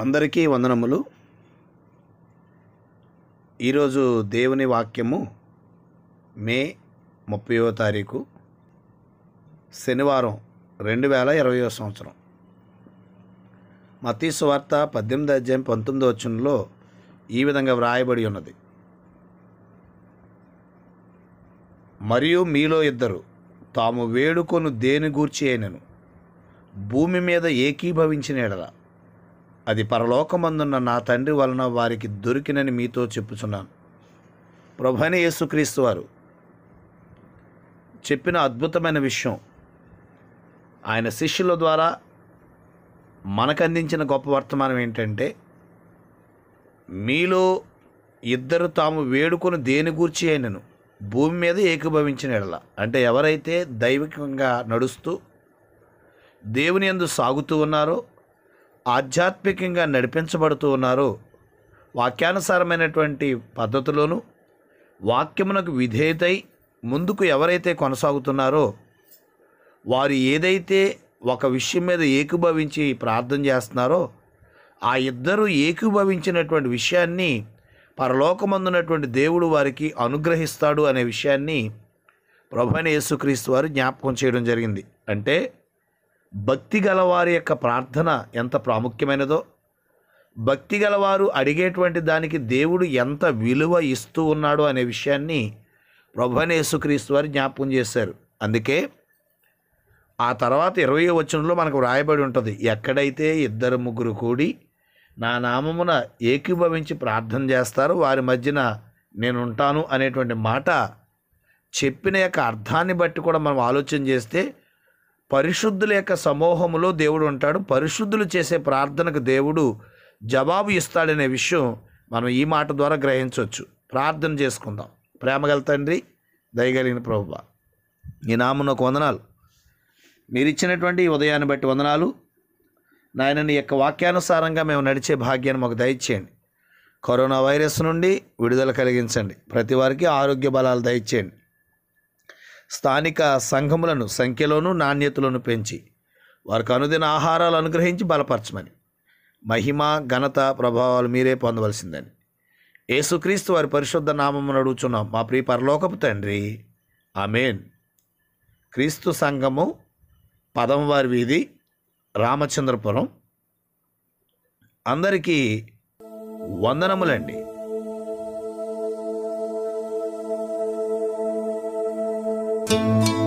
అందరికీ వందనములు ఈరోజు దేవుని వాక్యము మే ముప్పయో తారీఖు శనివారం రెండు వేల ఇరవయో సంవత్సరం మతీసు వార్త పద్దెనిమిది అధ్యాయం పంతొమ్మిదో వచ్చినలో ఈ విధంగా వ్రాయబడి ఉన్నది మరియు మీలో ఇద్దరు తాము వేడుకొను దేని గూర్చి అయినను భూమి మీద ఏకీభవించిన ఎడలా అది పరలోకమందున్న నా తండ్రి వలన వారికి దొరికినని మీతో చెప్పుచున్నాను ప్రభైన యేసుక్రీస్తు వారు చెప్పిన అద్భుతమైన విషయం ఆయన శిష్యుల ద్వారా మనకందించిన గొప్ప వర్తమానం ఏంటంటే మీలో ఇద్దరు తాము వేడుకొని దేని గూర్చి అయినను భూమి మీద ఏకీభవించిన ఎడల అంటే ఎవరైతే దైవికంగా నడుస్తూ దేవుని ఎందు సాగుతూ ఉన్నారో ఆధ్యాత్మికంగా నడిపించబడుతూ ఉన్నారో వాక్యానుసారమైనటువంటి పద్ధతిలోనూ వాక్యమునకు విధేయతై ముందుకు ఎవరైతే కొనసాగుతున్నారో వారు ఏదైతే ఒక విషయం మీద ఏకీభవించి ప్రార్థన చేస్తున్నారో ఆ ఇద్దరు ఏకీభవించినటువంటి విషయాన్ని పరలోకమందున్నటువంటి దేవుడు వారికి అనుగ్రహిస్తాడు అనే విషయాన్ని ప్రభు యేసుక్రీస్తు వారు జ్ఞాపకం చేయడం జరిగింది అంటే భక్తి గలవారి యొక్క ప్రార్థన ఎంత ప్రాముఖ్యమైనదో భక్తి గలవారు అడిగేటువంటి దానికి దేవుడు ఎంత విలువ ఇస్తూ ఉన్నాడు అనే విషయాన్ని ప్రభునేసుక్రీస్తు వారు జ్ఞాపకం చేశారు అందుకే ఆ తర్వాత ఇరవై వచనంలో మనకు వ్రాయబడి ఉంటుంది ఎక్కడైతే ఇద్దరు ముగ్గురు కూడి నా నామమున ఏకీభవించి ప్రార్థన చేస్తారో వారి మధ్యన నేను ఉంటాను అనేటువంటి మాట చెప్పిన యొక్క అర్థాన్ని బట్టి కూడా మనం ఆలోచన చేస్తే పరిశుద్ధుల యొక్క సమూహములో దేవుడు ఉంటాడు పరిశుద్ధులు చేసే ప్రార్థనకు దేవుడు జవాబు ఇస్తాడనే విషయం మనం ఈ మాట ద్వారా గ్రహించవచ్చు ప్రార్థన చేసుకుందాం ప్రేమగల తండ్రి దయగలిగిన ప్రభువ ఈ ఒక వందనాలు మీరు ఇచ్చినటువంటి ఉదయాన్ని బట్టి వందనాలు నాయన నీ యొక్క వాక్యానుసారంగా మేము నడిచే భాగ్యాన్ని మాకు దయచేయండి కరోనా వైరస్ నుండి విడుదల కలిగించండి ప్రతి వారికి ఆరోగ్య బలాలు దయచేయండి స్థానిక సంఘములను సంఖ్యలోనూ నాణ్యతలను పెంచి వారికి అనుదిన ఆహారాలు అనుగ్రహించి బలపరచమని మహిమ ఘనత ప్రభావాలు మీరే పొందవలసిందని యేసుక్రీస్తు వారి పరిశుద్ధ నామము అడుగుచున్నాం మా ప్రియ పరలోకపు తండ్రి ఆమెన్ క్రీస్తు సంఘము పదమవారి వీధి రామచంద్రపురం అందరికీ వందనములండి Thank you.